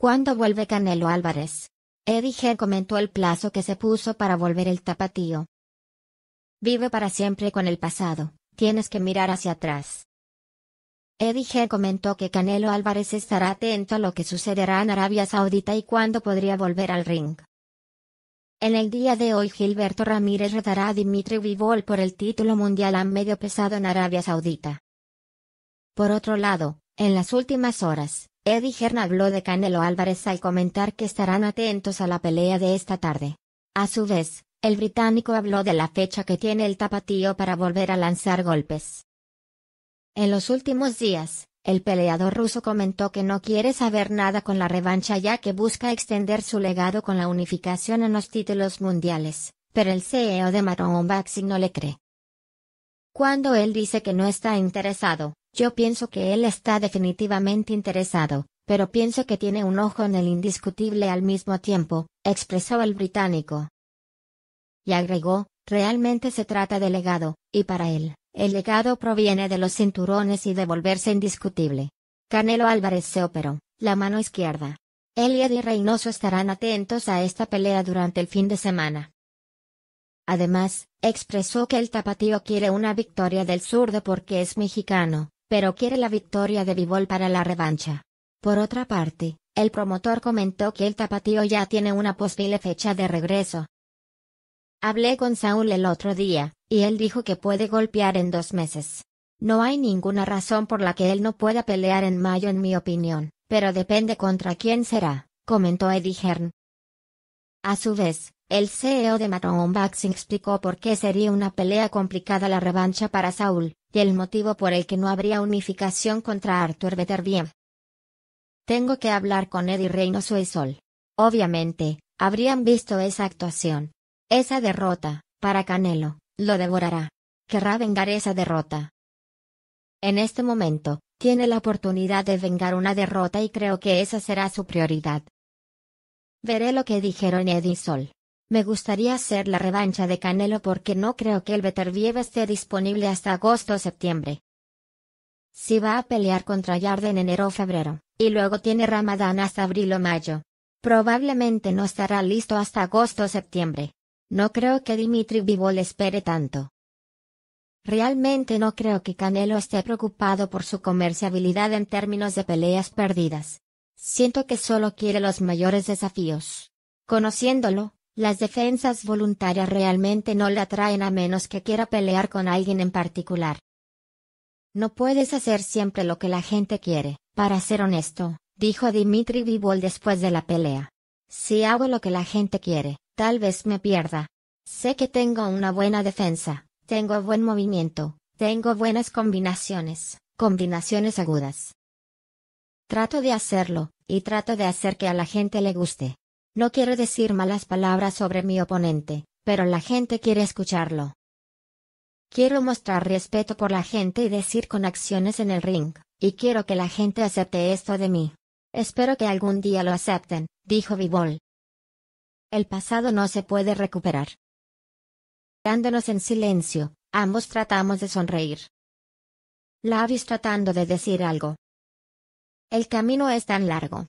¿Cuándo vuelve Canelo Álvarez? Eddie G. comentó el plazo que se puso para volver el tapatío. Vive para siempre con el pasado, tienes que mirar hacia atrás. Eddie G. comentó que Canelo Álvarez estará atento a lo que sucederá en Arabia Saudita y cuándo podría volver al ring. En el día de hoy Gilberto Ramírez retará a Dimitri Vivol por el título mundial a medio pesado en Arabia Saudita. Por otro lado, en las últimas horas, Eddie Hearn habló de Canelo Álvarez al comentar que estarán atentos a la pelea de esta tarde. A su vez, el británico habló de la fecha que tiene el tapatío para volver a lanzar golpes. En los últimos días, el peleador ruso comentó que no quiere saber nada con la revancha ya que busca extender su legado con la unificación en los títulos mundiales, pero el CEO de Maron Boxing no le cree. Cuando él dice que no está interesado, yo pienso que él está definitivamente interesado, pero pienso que tiene un ojo en el indiscutible al mismo tiempo, expresó el británico. Y agregó, realmente se trata de legado, y para él, el legado proviene de los cinturones y de volverse indiscutible. Canelo Álvarez se operó, la mano izquierda. Elliot y Reynoso estarán atentos a esta pelea durante el fin de semana. Además, expresó que el tapatío quiere una victoria del zurdo porque es mexicano, pero quiere la victoria de Bivol para la revancha. Por otra parte, el promotor comentó que el tapatío ya tiene una posible fecha de regreso. Hablé con Saúl el otro día, y él dijo que puede golpear en dos meses. No hay ninguna razón por la que él no pueda pelear en mayo en mi opinión, pero depende contra quién será, comentó Eddie Hearn. A su vez, el CEO de Maroon Boxing explicó por qué sería una pelea complicada la revancha para Saúl y el motivo por el que no habría unificación contra Arthur bien. Tengo que hablar con Eddie Reynoso y Sol. Obviamente, habrían visto esa actuación. Esa derrota, para Canelo, lo devorará. Querrá vengar esa derrota. En este momento, tiene la oportunidad de vengar una derrota y creo que esa será su prioridad. Veré lo que dijeron Eddie y Sol. Me gustaría hacer la revancha de Canelo porque no creo que el Beterbiev esté disponible hasta agosto o septiembre. Si va a pelear contra Yard en enero o febrero, y luego tiene Ramadán hasta abril o mayo. Probablemente no estará listo hasta agosto o septiembre. No creo que Dimitri Vivol espere tanto. Realmente no creo que Canelo esté preocupado por su comerciabilidad en términos de peleas perdidas. Siento que solo quiere los mayores desafíos. Conociéndolo, las defensas voluntarias realmente no la atraen a menos que quiera pelear con alguien en particular. No puedes hacer siempre lo que la gente quiere, para ser honesto, dijo Dimitri Vivol después de la pelea. Si hago lo que la gente quiere, tal vez me pierda. Sé que tengo una buena defensa, tengo buen movimiento, tengo buenas combinaciones, combinaciones agudas. Trato de hacerlo, y trato de hacer que a la gente le guste. No quiero decir malas palabras sobre mi oponente, pero la gente quiere escucharlo. Quiero mostrar respeto por la gente y decir con acciones en el ring, y quiero que la gente acepte esto de mí. Espero que algún día lo acepten, dijo Vivol. El pasado no se puede recuperar. Dándonos en silencio, ambos tratamos de sonreír. Lavis tratando de decir algo. El camino es tan largo.